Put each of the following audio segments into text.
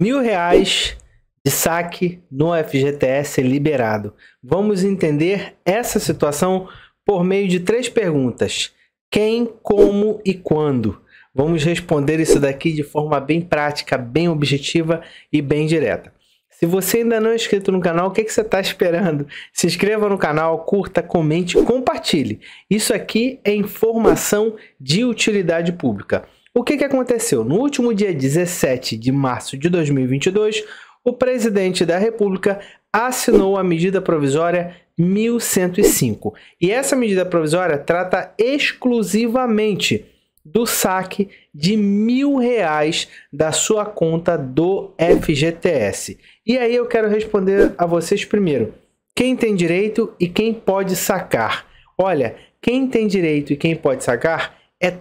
Mil reais de saque no FGTS liberado. Vamos entender essa situação por meio de três perguntas: quem, como e quando. Vamos responder isso daqui de forma bem prática, bem objetiva e bem direta. Se você ainda não é inscrito no canal, o que, é que você está esperando? Se inscreva no canal, curta, comente, compartilhe. Isso aqui é informação de utilidade pública. O que, que aconteceu? No último dia 17 de março de 2022, o presidente da República assinou a medida provisória 1105. E essa medida provisória trata exclusivamente do saque de mil reais da sua conta do FGTS. E aí eu quero responder a vocês primeiro. Quem tem direito e quem pode sacar? Olha, quem tem direito e quem pode sacar é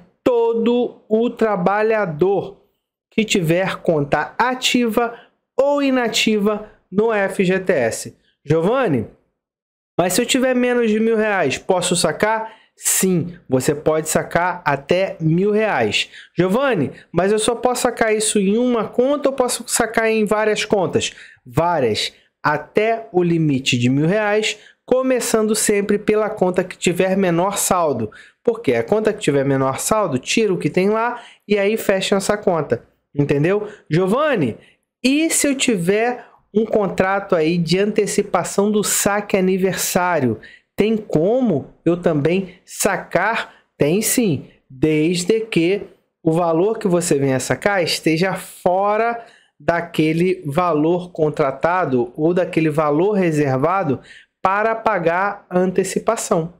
todo o trabalhador que tiver conta ativa ou inativa no FGTS. Giovanni, mas se eu tiver menos de mil reais, posso sacar? Sim, você pode sacar até mil reais. Giovanni, mas eu só posso sacar isso em uma conta ou posso sacar em várias contas? Várias, até o limite de mil reais, começando sempre pela conta que tiver menor saldo. Porque a conta que tiver menor saldo, tira o que tem lá e aí fecha essa conta. Entendeu? Giovanni, e se eu tiver um contrato aí de antecipação do saque aniversário, tem como eu também sacar? Tem sim, desde que o valor que você venha sacar esteja fora daquele valor contratado ou daquele valor reservado para pagar a antecipação.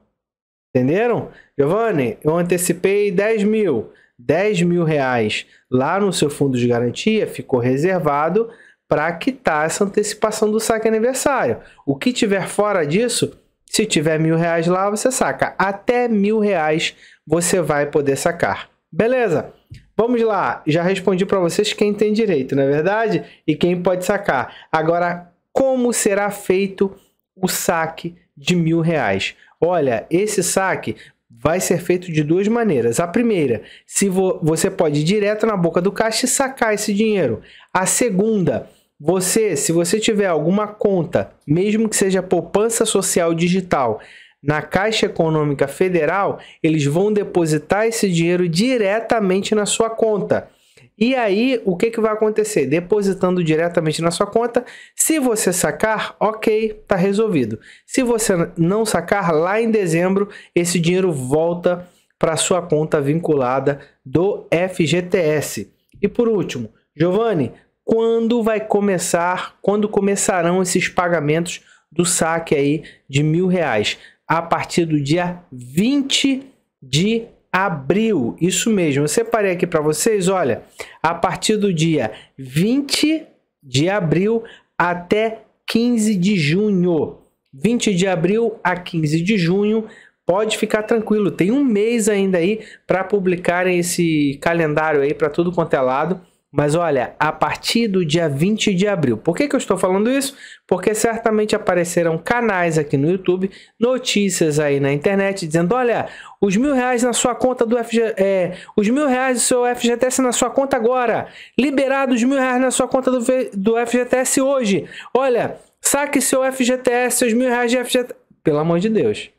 Entenderam? Giovanni, eu antecipei 10 mil. 10 mil reais lá no seu fundo de garantia ficou reservado para quitar essa antecipação do saque aniversário. O que tiver fora disso, se tiver mil reais lá, você saca. Até mil reais você vai poder sacar. Beleza? Vamos lá. Já respondi para vocês quem tem direito, não é verdade? E quem pode sacar. Agora, como será feito o saque de mil reais? Olha, esse saque vai ser feito de duas maneiras. A primeira, se vo você pode ir direto na boca do caixa e sacar esse dinheiro. A segunda, você, se você tiver alguma conta, mesmo que seja poupança social digital, na Caixa Econômica Federal, eles vão depositar esse dinheiro diretamente na sua conta. E aí, o que, que vai acontecer? Depositando diretamente na sua conta. Se você sacar, ok, está resolvido. Se você não sacar, lá em dezembro, esse dinheiro volta para sua conta vinculada do FGTS. E por último, Giovanni, quando vai começar, quando começarão esses pagamentos do saque aí de mil reais? A partir do dia 20 de abril, isso mesmo. Eu separei aqui para vocês, olha, a partir do dia 20 de abril até 15 de junho. 20 de abril a 15 de junho, pode ficar tranquilo, tem um mês ainda aí para publicarem esse calendário aí para tudo quanto é lado. Mas olha, a partir do dia 20 de abril. Por que, que eu estou falando isso? Porque certamente aparecerão canais aqui no YouTube, notícias aí na internet, dizendo: olha, os mil reais na sua conta do FG, é, os mil reais do seu FGTS na sua conta agora. Liberado os mil reais na sua conta do, do FGTS hoje. Olha, saque seu FGTS, seus mil reais de FGTS. Pelo amor de Deus.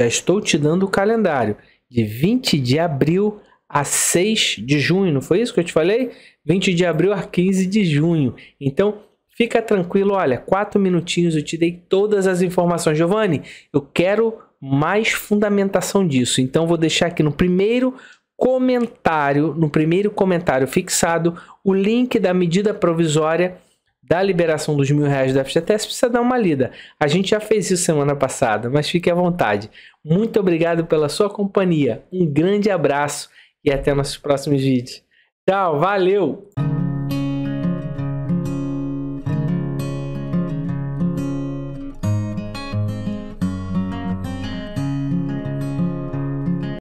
Já estou te dando o calendário de 20 de abril a 6 de junho, não foi isso que eu te falei? 20 de abril a 15 de junho. Então, fica tranquilo, olha, quatro minutinhos eu te dei todas as informações. Giovanni, eu quero mais fundamentação disso. Então, vou deixar aqui no primeiro comentário, no primeiro comentário fixado, o link da medida provisória da liberação dos mil reais do FGTS, precisa dar uma lida. A gente já fez isso semana passada, mas fique à vontade. Muito obrigado pela sua companhia. Um grande abraço e até nossos próximos vídeos. Tchau, valeu!